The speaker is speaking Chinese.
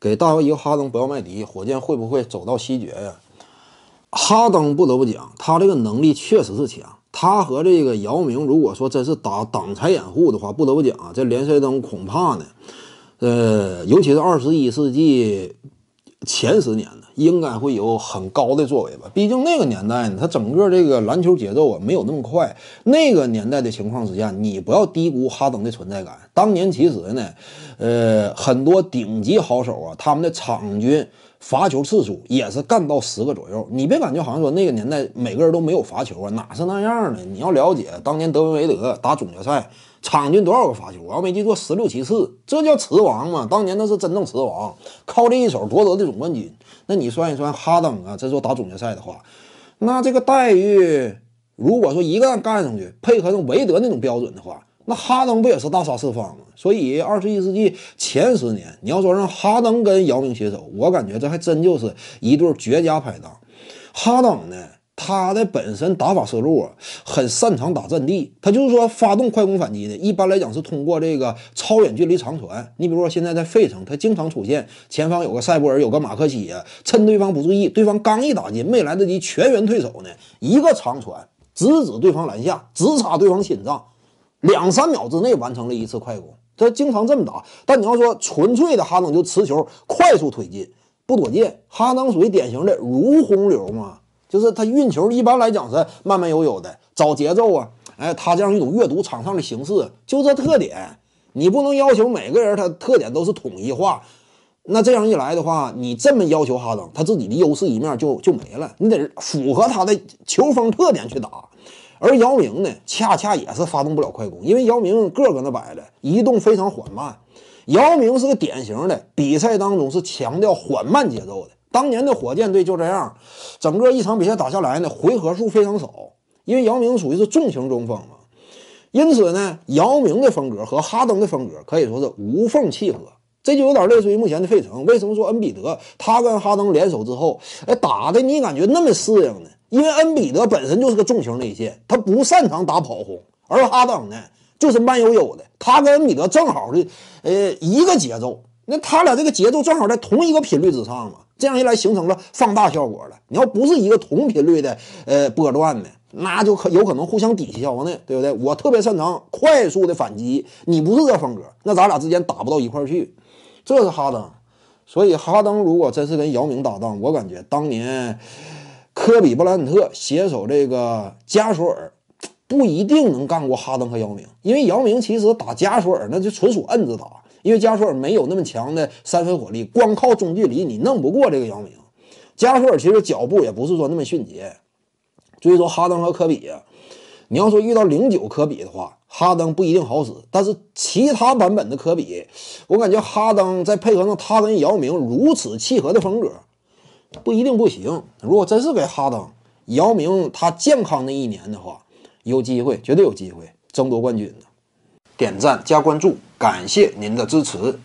给大卫一个哈登，不要麦迪，火箭会不会走到西决呀？哈登不得不讲，他这个能力确实是强。他和这个姚明，如果说真是打挡拆掩护的话，不得不讲啊，这联赛中恐怕呢，呃，尤其是二十一世纪。前十年呢，应该会有很高的作为吧？毕竟那个年代呢，他整个这个篮球节奏啊没有那么快。那个年代的情况之下，你不要低估哈登的存在感。当年其实呢，呃，很多顶级好手啊，他们的场均。罚球次数也是干到十个左右，你别感觉好像说那个年代每个人都没有罚球啊，哪是那样的？你要了解当年德文韦德打总决赛场均多少个罚球，我要没记错十六七次，这叫慈王嘛？当年那是真正慈王，靠这一手夺得的总冠军。那你算一算哈登啊，这说打总决赛的话，那这个待遇如果说一旦干上去，配合上韦德那种标准的话。那哈登不也是大杀四方吗？所以二十一世纪前十年，你要说让哈登跟姚明携手，我感觉这还真就是一对绝佳拍档。哈登呢，他的本身打法思路啊，很擅长打阵地。他就是说发动快攻反击的，一般来讲是通过这个超远距离长传。你比如说现在在费城，他经常出现前方有个塞博尔，有个马克西啊，趁对方不注意，对方刚一打进，没来得及全员退守呢，一个长传直指对方篮下，直插对方心脏。两三秒之内完成了一次快攻，他经常这么打。但你要说纯粹的哈登就持球快速推进，不躲箭，哈登属于典型的如洪流嘛？就是他运球一般来讲是慢慢悠悠的，找节奏啊，哎，他这样一种阅读场上的形式，就这特点。你不能要求每个人他特点都是统一化，那这样一来的话，你这么要求哈登，他自己的优势一面就就没了。你得符合他的球风特点去打。而姚明呢，恰恰也是发动不了快攻，因为姚明个搁那摆着，移动非常缓慢。姚明是个典型的比赛当中是强调缓慢节奏的。当年的火箭队就这样，整个一场比赛打下来呢，回合数非常少，因为姚明属于是重型中锋嘛。因此呢，姚明的风格和哈登的风格可以说是无缝契合，这就有点类似于目前的费城。为什么说恩比德他跟哈登联手之后，哎，打的你感觉那么适应呢？因为恩比德本身就是个重型内线，他不擅长打跑轰，而哈登呢就是慢悠悠的，他跟恩比德正好是呃一个节奏，那他俩这个节奏正好在同一个频率之上嘛，这样一来形成了放大效果了。你要不是一个同频率的呃波段的，那就可有可能互相抵消呢，对不对？我特别擅长快速的反击，你不是这风格，那咱俩之间打不到一块去。这是哈登，所以哈登如果真是跟姚明搭档，我感觉当年。科比、布兰特携手这个加索尔，不一定能干过哈登和姚明，因为姚明其实打加索尔那就纯属摁着打，因为加索尔没有那么强的三分火力，光靠中距离你弄不过这个姚明。加索尔其实脚步也不是说那么迅捷，所以说哈登和科比，你要说遇到零九科比的话，哈登不一定好使，但是其他版本的科比，我感觉哈登再配合上他跟姚明如此契合的风格。不一定不行。如果真是给哈登、姚明他健康的一年的话，有机会，绝对有机会争夺冠军的。点赞加关注，感谢您的支持。